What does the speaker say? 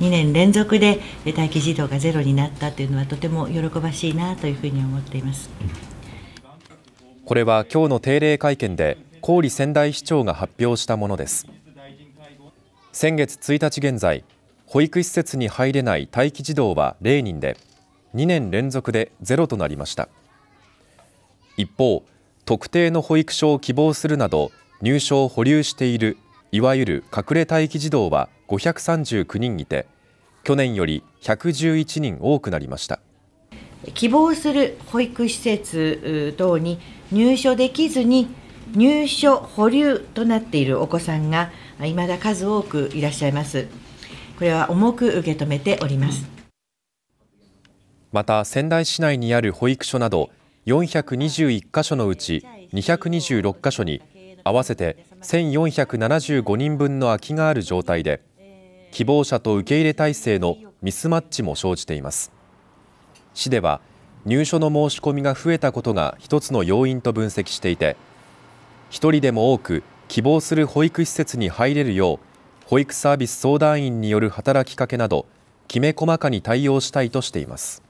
2年連続で待機児童がゼロになったというのはとても喜ばしいなというふうに思っていますこれは今日の定例会見で郡仙台市長が発表したものです先月1日現在保育施設に入れない待機児童は0人で2年連続でゼロとなりました一方特定の保育所を希望するなど入所を保留しているいわゆる隠れ待機児童は539人いて去年より111人多くなりました希望する保育施設等に入所できずに入所保留となっているお子さんがいまだ数多くいらっしゃいますこれは重く受け止めておりますまた仙台市内にある保育所など421箇所のうち226箇所に合わせて1475人分の空きがある状態で希望者と受け入れ体制のミスマッチも生じています市では入所の申し込みが増えたことが一つの要因と分析していて一人でも多く希望する保育施設に入れるよう保育サービス相談員による働きかけなどきめ細かに対応したいとしています。